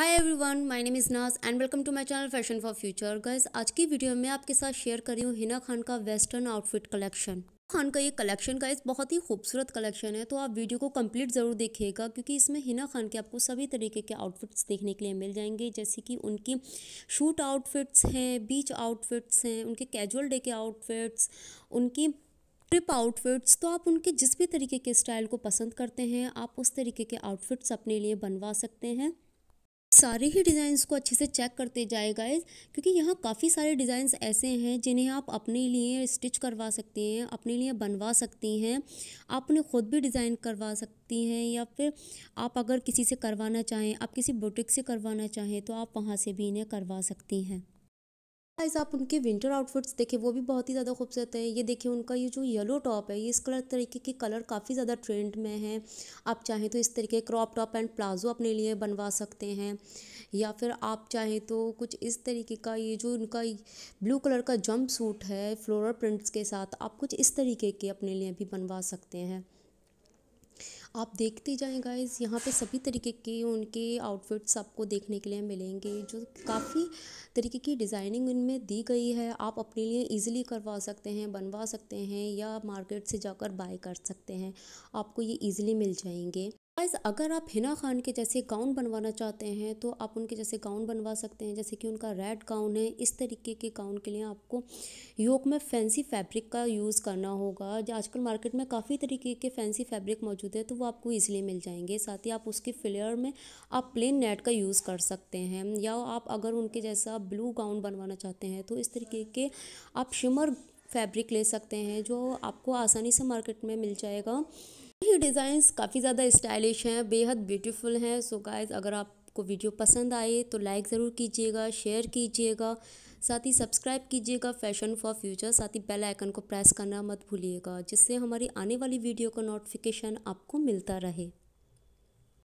high everyone my name is Naaz and welcome to my channel fashion for future girls आज की video में आपके साथ share कर रही हूँ हिना खान का वेस्टर्न आउटफिट कलेक्शन खान का ये कलेक्शन का इस बहुत ही खूबसूरत कलेक्शन है तो आप वीडियो को कंप्लीट ज़रूर देखिएगा क्योंकि इसमें हिना खान के आपको सभी तरीके के आउटफिट्स देखने के लिए मिल जाएंगे जैसे कि उनकी शूट आउटफिट्स हैं बीच आउटफिट्स हैं उनके कैजुअल डे के आउटफिट्स उनकी ट्रिप आउटफिट्स तो आप उनके जिस भी तरीके के स्टाइल को पसंद करते हैं आप उस तरीके के आउटफिट्स अपने लिए बनवा सकते हैं सारे ही डिज़ाइंस को अच्छे से चेक करते जाए गाइज क्योंकि यहाँ काफ़ी सारे डिज़ाइंस ऐसे हैं जिन्हें आप अपने लिए स्टिच करवा सकते हैं अपने लिए बनवा सकती हैं आप उन्हें ख़ुद भी डिज़ाइन करवा सकती हैं या फिर आप अगर किसी से करवाना चाहें आप किसी बुटिक से करवाना चाहें तो आप वहाँ से भी इन्हें करवा सकती हैं आइज़ आप उनके विंटर आउटफिट्स देखें वो भी बहुत ही ज़्यादा खूबसूरत है ये देखिए उनका ये जो येलो टॉप है ये इस कलर तरीके के कलर काफ़ी ज़्यादा ट्रेंड में है आप चाहें तो इस तरीके क्रॉप टॉप एंड प्लाजो अपने लिए बनवा सकते हैं या फिर आप चाहें तो कुछ इस तरीके का ये जो उनका ब्लू कलर का जंप सूट है फ्लोरल प्रिंट्स के साथ आप कुछ इस तरीके के अपने लिए भी बनवा सकते हैं आप देखते जाएं गाइस यहाँ पे सभी तरीके के उनके आउटफिट्स आपको देखने के लिए मिलेंगे जो काफ़ी तरीके की डिज़ाइनिंग उनमें दी गई है आप अपने लिए इजीली करवा सकते हैं बनवा सकते हैं या मार्केट से जाकर बाय कर सकते हैं आपको ये ईज़िली मिल जाएंगे गाइस अगर आप हिना खान के जैसे गाउन बनवाना चाहते हैं तो आप उनके जैसे गाउन बनवा सकते हैं जैसे कि उनका रेड गाउन है इस तरीके के गाउन के लिए आपको योग में फैंसी फैब्रिक का यूज़ करना होगा आजकल मार्केट में काफ़ी तरीके के फैंसी फैब्रिक मौजूद है तो वो आपको ईजिली मिल जाएंगे साथ ही आप उसके फ्लेयर में आप प्लेन नेट का यूज़ कर सकते हैं या आप अगर उनके जैसा ब्लू गाउन बनवाना चाहते हैं तो इस तरीके के आप शिमर फैब्रिक ले सकते हैं जो आपको आसानी से मार्केट में मिल जाएगा ये डिज़ाइंस काफ़ी ज़्यादा स्टाइलिश हैं बेहद ब्यूटीफुल हैं सो गाइस अगर आपको वीडियो पसंद आए तो लाइक ज़रूर कीजिएगा शेयर कीजिएगा साथ ही सब्सक्राइब कीजिएगा फैशन फॉर फ्यूचर साथ ही बेल आइकन को प्रेस करना मत भूलिएगा जिससे हमारी आने वाली वीडियो का नोटिफिकेशन आपको मिलता रहे